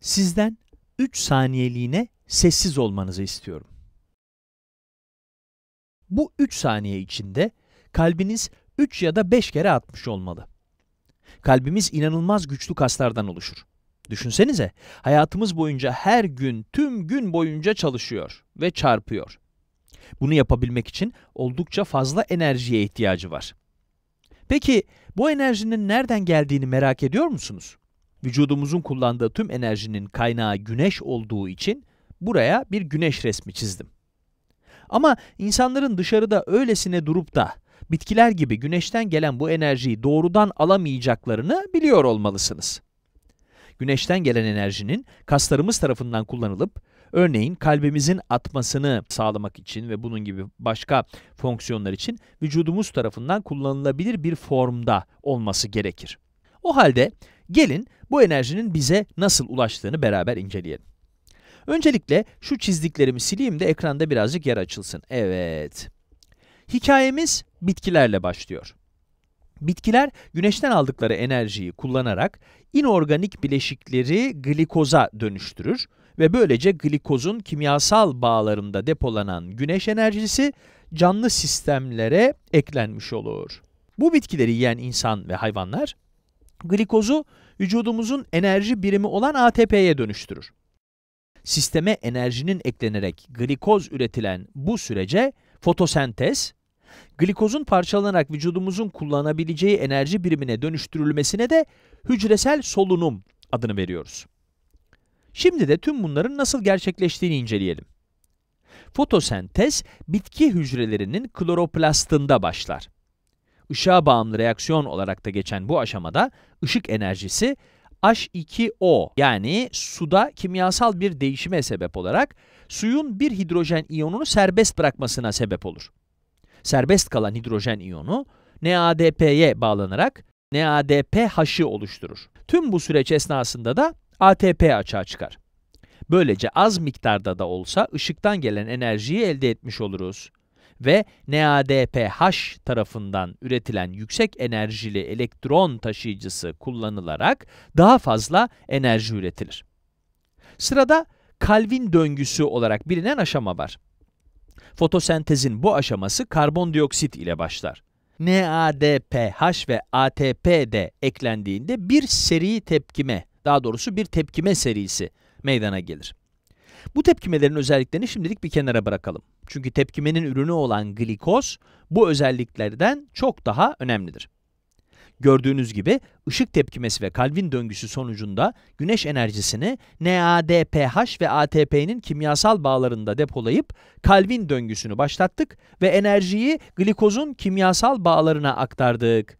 Sizden 3 saniyeliğine sessiz olmanızı istiyorum. Bu 3 saniye içinde kalbiniz 3 ya da 5 kere atmış olmalı. Kalbimiz inanılmaz güçlü kaslardan oluşur. Düşünsenize, hayatımız boyunca her gün, tüm gün boyunca çalışıyor ve çarpıyor. Bunu yapabilmek için oldukça fazla enerjiye ihtiyacı var. Peki bu enerjinin nereden geldiğini merak ediyor musunuz? Vücudumuzun kullandığı tüm enerjinin kaynağı güneş olduğu için buraya bir güneş resmi çizdim. Ama insanların dışarıda öylesine durup da bitkiler gibi güneşten gelen bu enerjiyi doğrudan alamayacaklarını biliyor olmalısınız. Güneşten gelen enerjinin kaslarımız tarafından kullanılıp, örneğin kalbimizin atmasını sağlamak için ve bunun gibi başka fonksiyonlar için vücudumuz tarafından kullanılabilir bir formda olması gerekir. O halde Gelin bu enerjinin bize nasıl ulaştığını beraber inceleyelim. Öncelikle şu çizdiklerimi sileyim de ekranda birazcık yer açılsın. Evet. Hikayemiz bitkilerle başlıyor. Bitkiler güneşten aldıkları enerjiyi kullanarak inorganik bileşikleri glikoza dönüştürür ve böylece glikozun kimyasal bağlarında depolanan güneş enerjisi canlı sistemlere eklenmiş olur. Bu bitkileri yiyen insan ve hayvanlar glikozu vücudumuzun enerji birimi olan ATP'ye dönüştürür. Sisteme enerjinin eklenerek glikoz üretilen bu sürece fotosentez, glikozun parçalanarak vücudumuzun kullanabileceği enerji birimine dönüştürülmesine de hücresel solunum adını veriyoruz. Şimdi de tüm bunların nasıl gerçekleştiğini inceleyelim. Fotosentez bitki hücrelerinin kloroplastında başlar ışığa bağımlı reaksiyon olarak da geçen bu aşamada ışık enerjisi H2O yani suda kimyasal bir değişime sebep olarak suyun bir hidrojen iyonunu serbest bırakmasına sebep olur. Serbest kalan hidrojen iyonu NADP'ye bağlanarak NADPH'ı oluşturur. Tüm bu süreç esnasında da ATP açığa çıkar. Böylece az miktarda da olsa ışıktan gelen enerjiyi elde etmiş oluruz ve NADPH tarafından üretilen yüksek enerjili elektron taşıyıcısı kullanılarak daha fazla enerji üretilir. Sırada Calvin döngüsü olarak bilinen aşama var. Fotosentezin bu aşaması karbondioksit ile başlar. NADPH ve ATP de eklendiğinde bir seri tepkime, daha doğrusu bir tepkime serisi meydana gelir. Bu tepkimelerin özelliklerini şimdilik bir kenara bırakalım. Çünkü tepkimenin ürünü olan glikoz bu özelliklerden çok daha önemlidir. Gördüğünüz gibi ışık tepkimesi ve Calvin döngüsü sonucunda güneş enerjisini NADPH ve ATP'nin kimyasal bağlarında depolayıp Calvin döngüsünü başlattık ve enerjiyi glikozun kimyasal bağlarına aktardık.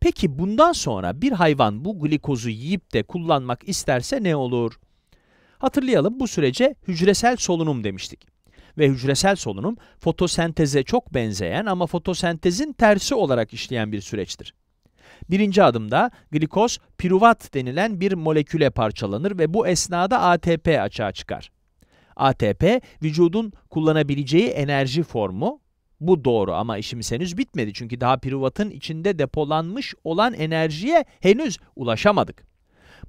Peki bundan sonra bir hayvan bu glikozu yiyip de kullanmak isterse ne olur? Hatırlayalım bu sürece hücresel solunum demiştik ve hücresel solunum fotosenteze çok benzeyen ama fotosentezin tersi olarak işleyen bir süreçtir. Birinci adımda glikoz piruvat denilen bir moleküle parçalanır ve bu esnada ATP açığa çıkar. ATP, vücudun kullanabileceği enerji formu. Bu doğru ama işimiz henüz bitmedi çünkü daha piruvatın içinde depolanmış olan enerjiye henüz ulaşamadık.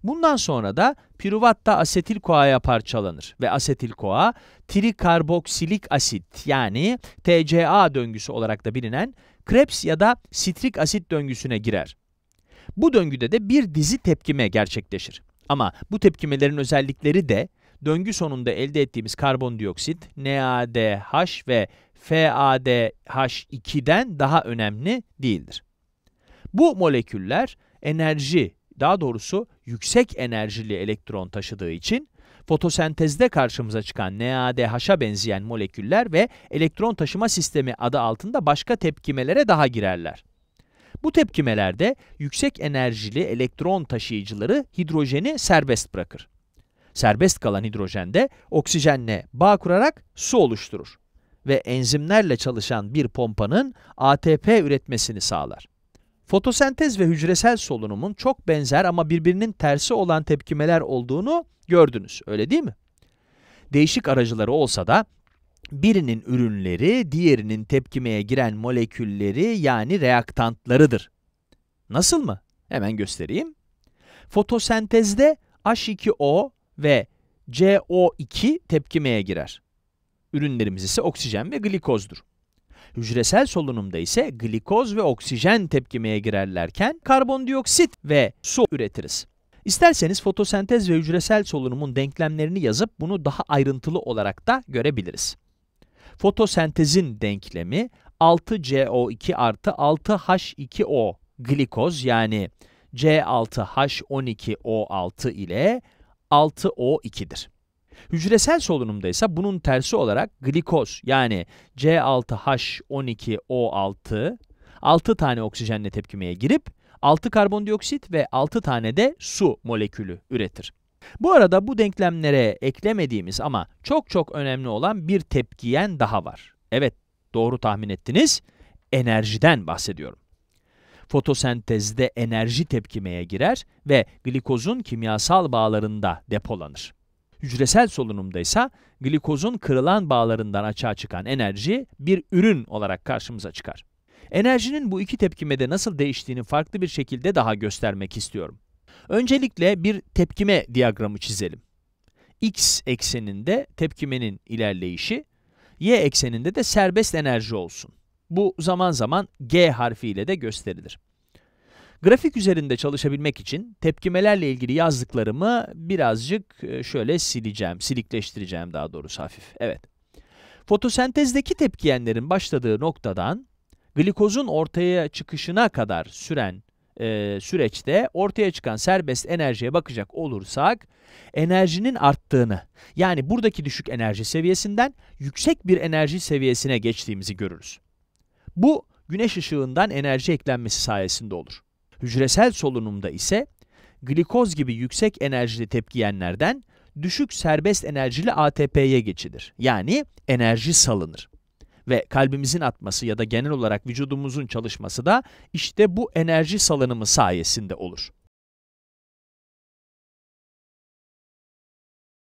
Bundan sonra da piruvatta asetil-CoA'ya parçalanır ve asetil koa trikarboksilik asit yani TCA döngüsü olarak da bilinen Krebs ya da sitrik asit döngüsüne girer. Bu döngüde de bir dizi tepkime gerçekleşir. Ama bu tepkimelerin özellikleri de döngü sonunda elde ettiğimiz karbondioksit, NADH ve FADH2'den daha önemli değildir. Bu moleküller enerji, daha doğrusu yüksek enerjili elektron taşıdığı için fotosentezde karşımıza çıkan NADH'a benzeyen moleküller ve elektron taşıma sistemi adı altında başka tepkimelere daha girerler. Bu tepkimelerde yüksek enerjili elektron taşıyıcıları hidrojeni serbest bırakır. Serbest kalan hidrojen de oksijenle bağ kurarak su oluşturur ve enzimlerle çalışan bir pompanın ATP üretmesini sağlar. Fotosentez ve hücresel solunumun çok benzer ama birbirinin tersi olan tepkimeler olduğunu gördünüz, öyle değil mi? Değişik aracıları olsa da birinin ürünleri diğerinin tepkimeye giren molekülleri yani reaktantlarıdır. Nasıl mı? Hemen göstereyim. Fotosentezde H2O ve CO2 tepkimeye girer. Ürünlerimiz ise oksijen ve glikozdur. Hücresel solunumda ise glikoz ve oksijen tepkimeye girerlerken karbondioksit ve su üretiriz. İsterseniz fotosentez ve hücresel solunumun denklemlerini yazıp bunu daha ayrıntılı olarak da görebiliriz. Fotosentezin denklemi 6CO2 artı 6H2O glikoz yani C6H12O6 ile 6O2'dir. Hücresel solunumda ise bunun tersi olarak glikoz yani C6H12O6 6 tane oksijenle tepkimeye girip 6 karbondioksit ve 6 tane de su molekülü üretir. Bu arada bu denklemlere eklemediğimiz ama çok çok önemli olan bir tepkiyen daha var. Evet, doğru tahmin ettiniz. Enerjiden bahsediyorum. Fotosentezde enerji tepkimeye girer ve glikozun kimyasal bağlarında depolanır. Hücresel solunumda ise glikozun kırılan bağlarından açığa çıkan enerji bir ürün olarak karşımıza çıkar. Enerjinin bu iki tepkimede nasıl değiştiğini farklı bir şekilde daha göstermek istiyorum. Öncelikle bir tepkime diyagramı çizelim. X ekseninde tepkimenin ilerleyişi, Y ekseninde de serbest enerji olsun. Bu zaman zaman G harfiyle de gösterilir. Grafik üzerinde çalışabilmek için tepkimelerle ilgili yazdıklarımı birazcık e, şöyle sileceğim, silikleştireceğim daha doğrusu hafif. Evet. Fotosentezdeki tepkiyenlerin başladığı noktadan glikozun ortaya çıkışına kadar süren e, süreçte ortaya çıkan serbest enerjiye bakacak olursak enerjinin arttığını yani buradaki düşük enerji seviyesinden yüksek bir enerji seviyesine geçtiğimizi görürüz. Bu güneş ışığından enerji eklenmesi sayesinde olur. Hücresel solunumda ise glikoz gibi yüksek enerjili tepkiyenlerden düşük serbest enerjili ATP'ye geçilir. Yani enerji salınır. Ve kalbimizin atması ya da genel olarak vücudumuzun çalışması da işte bu enerji salınımı sayesinde olur.